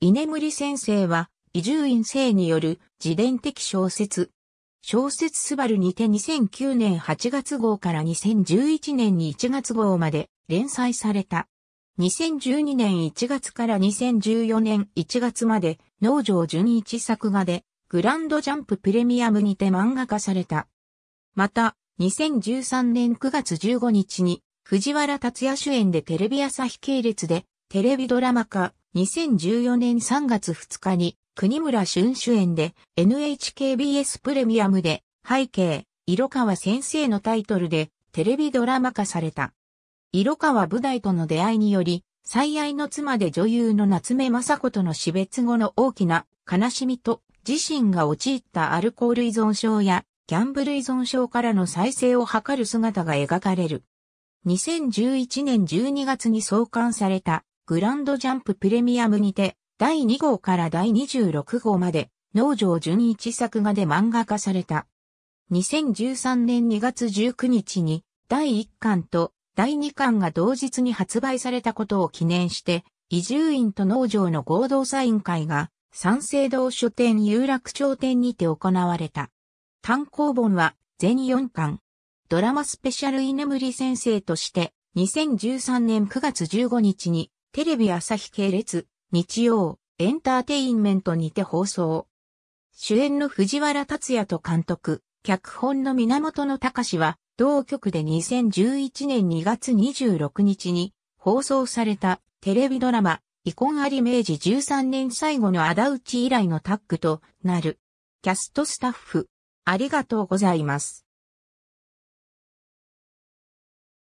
稲森先生は、伊集院生による自伝的小説。小説スバルにて2009年8月号から2011年に1月号まで連載された。2012年1月から2014年1月まで農場純一作画でグランドジャンププレミアムにて漫画化された。また、2013年9月15日に藤原達也主演でテレビ朝日系列でテレビドラマ化2014年3月2日に国村俊主演で NHKBS プレミアムで背景、色川先生のタイトルでテレビドラマ化された。色川舞台との出会いにより、最愛の妻で女優の夏目雅子との死別後の大きな悲しみと自身が陥ったアルコール依存症やギャンブル依存症からの再生を図る姿が描かれる。2011年12月に創刊されたグランドジャンププレミアムにて、第2号から第26号まで、農場純一作画で漫画化された。2013年2月19日に、第1巻と第2巻が同日に発売されたことを記念して、移住院と農場の合同サイン会が、三省堂書店有楽町店にて行われた。単行本は全4巻。ドラマスペシャル居眠り先生として、2013年9月15日にテレビ朝日系列、日曜、エンターテインメントにて放送。主演の藤原達也と監督、脚本の源の隆は、同局で2011年2月26日に放送されたテレビドラマ、遺恨あり明治13年最後の仇討ち以来のタッグとなる。キャストスタッフ、ありがとうございます。